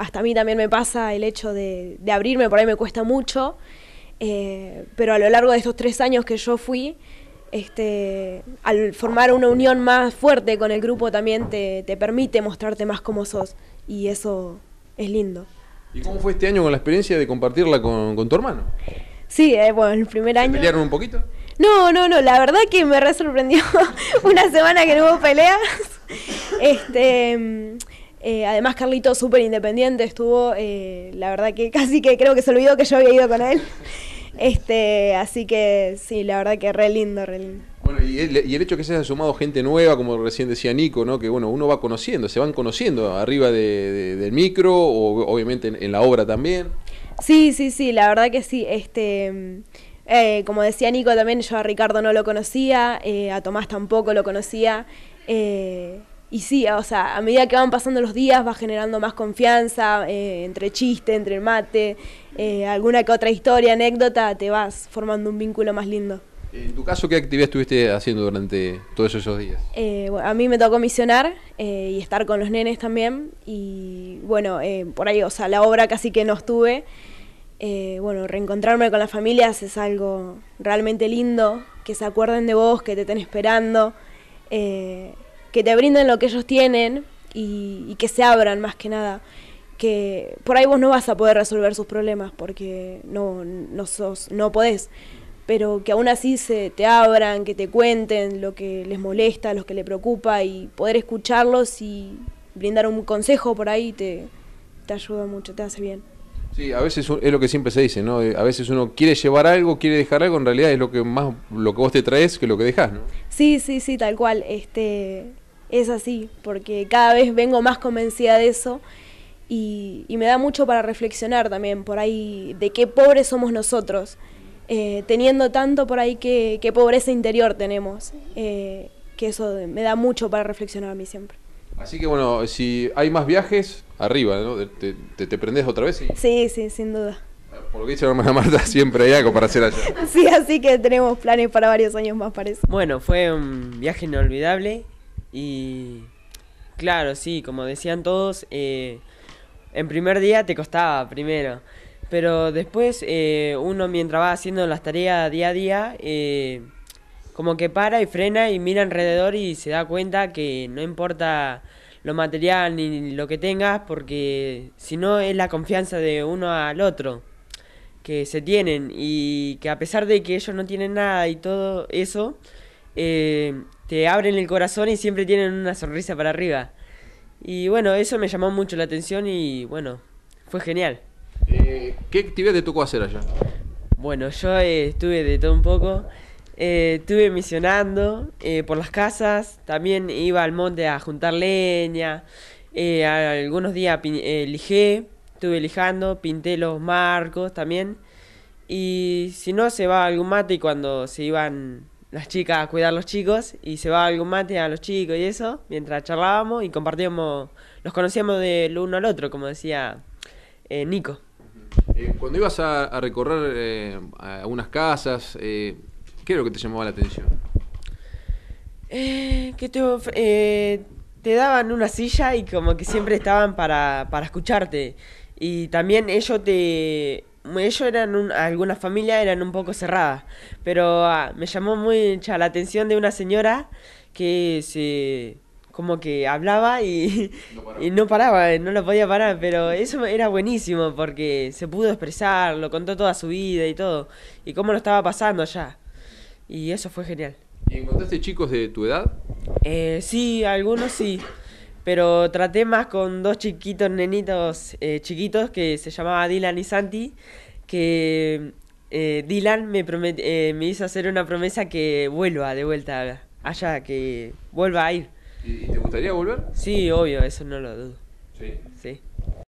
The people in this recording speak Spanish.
hasta a mí también me pasa el hecho de, abrirme, por ahí me cuesta mucho, eh, pero a lo largo de estos tres años que yo fui, este, al formar una unión más fuerte con el grupo también te, permite mostrarte más como sos y eso es lindo. ¿Y cómo fue este año con la experiencia de compartirla con, tu hermano? Sí, eh, bueno, el primer año... ¿Pelearon un poquito? No, no, no, la verdad que me re sorprendió una semana que no hubo peleas. Este, eh, además, Carlito, súper independiente, estuvo, eh, la verdad que casi que creo que se olvidó que yo había ido con él. Este, así que sí, la verdad que re lindo, re lindo. Bueno, y el, hecho que se haya sumado gente nueva, como recién decía Nico, ¿no? que bueno, uno va conociendo, se van conociendo arriba del micro o obviamente en, la obra también. Sí, sí, sí, la verdad que sí. Este, mm, eh, como decía Nico también, yo a Ricardo no lo conocía, a Tomás tampoco lo conocía. Y sí, o sea, a medida que van pasando los días vas generando más confianza, eh, entre chiste, entre mate, eh, alguna que otra historia, anécdota, te vas formando un vínculo más lindo. En tu caso, ¿qué actividad estuviste haciendo durante todos esos días? Eh, a mí me tocó misionar y estar con los nenes también. Y bueno, por ahí, o sea, la obra casi que no estuve. bueno, reencontrarme con las familias es algo realmente lindo, que se acuerden de vos, que te estén esperando que te brinden lo que ellos tienen y, que se abran más que nada. Que por ahí vos no vas a poder resolver sus problemas porque no, no, sos, no podés. Pero que aún así se te abran, que te cuenten lo que les molesta, lo que les preocupa y poder escucharlos y brindar un consejo por ahí te, te ayuda mucho, te hace bien. Sí, a veces es lo que siempre se dice, ¿no? Eh, a veces uno quiere llevar algo, quiere dejar algo, en realidad es lo que más lo que vos te traes que lo que dejas, ¿no? Sí, sí, sí, tal cual. Este es así, porque cada vez vengo más convencida de eso y, me da mucho para reflexionar también por ahí de qué pobres somos nosotros, eh, teniendo tanto por ahí qué pobreza interior tenemos, eh, que eso me da mucho para reflexionar a mí siempre. Así que bueno, si hay más viajes, arriba, ¿no? ¿Te, te, prendes otra vez? Sí, sí, sin duda. Por lo que dice la hermana Marta, siempre hay algo para hacer allá. Sí, así que tenemos planes para varios años más, eso. Bueno, fue un viaje inolvidable y claro, sí, como decían todos, eh, en primer día te costaba primero. Pero después eh, uno mientras va haciendo las tareas día a día, eh, como que para y frena y mira alrededor y se da cuenta que no importa lo material ni lo que tengas, porque si no es la confianza de uno al otro que se tienen y que a pesar de que ellos no tienen nada y todo eso, eh, te abren el corazón y siempre tienen una sonrisa para arriba. Y bueno, eso me llamó mucho la atención y bueno, fue genial. Eh, ¿Qué actividad te tocó hacer allá? Bueno, yo eh, estuve de todo un poco. Eh, estuve misionando por las casas, también iba al monte a juntar leña, algunos días lijé, estuve lijando, pinté los marcos también. Y si no, se va algún mate y cuando se iban las chicas a cuidar a los chicos y se va algún mate a los chicos y eso, mientras charlábamos y compartíamos, los conocíamos del uno al otro, como decía eh, Nico. Eh, cuando ibas a, recorrer eh, a algunas casas, ¿qué es lo que te llamaba la atención? que te, te, daban una silla y como que siempre estaban para, para escucharte. Y también ellos te ellos eran algunas familias eran un poco cerradas, pero ah, me llamó mucha la atención de una señora que se como que hablaba y no, y no paraba, eh, no lo podía parar, pero eso era buenísimo porque se pudo expresar, lo contó toda su vida y todo, y cómo lo estaba pasando allá. Y eso fue genial. ¿Y encontraste chicos de tu edad? Eh, sí, algunos sí. Pero traté más con dos chiquitos nenitos eh, chiquitos que se llamaba Dylan y Santi, que eh, Dylan me, eh, me hizo hacer una promesa que vuelva de vuelta allá, que vuelva a ir. ¿Y, te gustaría volver? Sí, obvio, eso no lo dudo.